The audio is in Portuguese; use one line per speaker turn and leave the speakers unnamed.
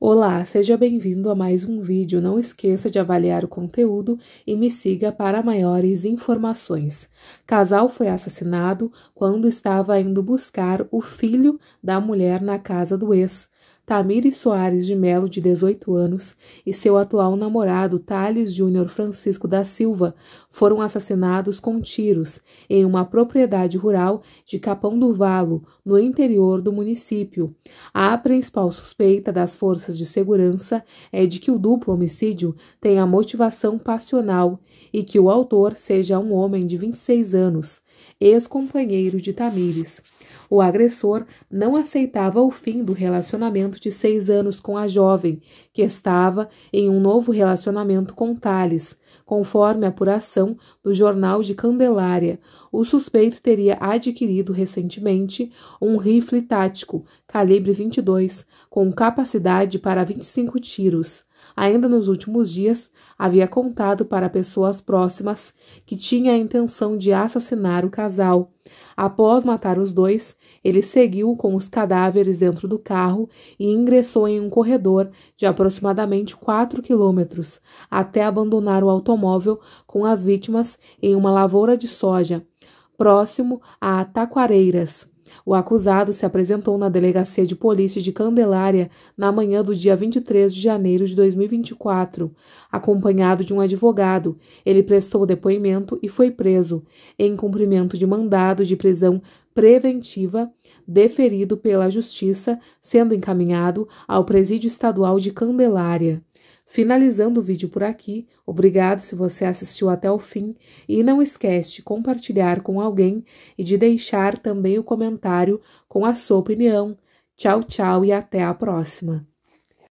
Olá, seja bem-vindo a mais um vídeo. Não esqueça de avaliar o conteúdo e me siga para maiores informações. Casal foi assassinado quando estava indo buscar o filho da mulher na casa do ex. Tamires Soares de Melo, de 18 anos, e seu atual namorado, Thales Júnior Francisco da Silva, foram assassinados com tiros em uma propriedade rural de Capão do Valo, no interior do município. A principal suspeita das forças de segurança é de que o duplo homicídio tenha motivação passional e que o autor seja um homem de 26 anos ex-companheiro de Tamires. O agressor não aceitava o fim do relacionamento de seis anos com a jovem, que estava em um novo relacionamento com Thales, Conforme a apuração do jornal de Candelária, o suspeito teria adquirido recentemente um rifle tático calibre 22, com capacidade para 25 tiros ainda nos últimos dias, havia contado para pessoas próximas que tinha a intenção de assassinar o casal. Após matar os dois, ele seguiu com os cadáveres dentro do carro e ingressou em um corredor de aproximadamente 4 quilômetros, até abandonar o automóvel com as vítimas em uma lavoura de soja, próximo a Taquareiras. O acusado se apresentou na Delegacia de Polícia de Candelária na manhã do dia 23 de janeiro de 2024, acompanhado de um advogado. Ele prestou depoimento e foi preso, em cumprimento de mandado de prisão preventiva deferido pela Justiça, sendo encaminhado ao Presídio Estadual de Candelária. Finalizando o vídeo por aqui, obrigado se você assistiu até o fim e não esquece de compartilhar com alguém e de deixar também o comentário com a sua opinião. Tchau, tchau e até a próxima!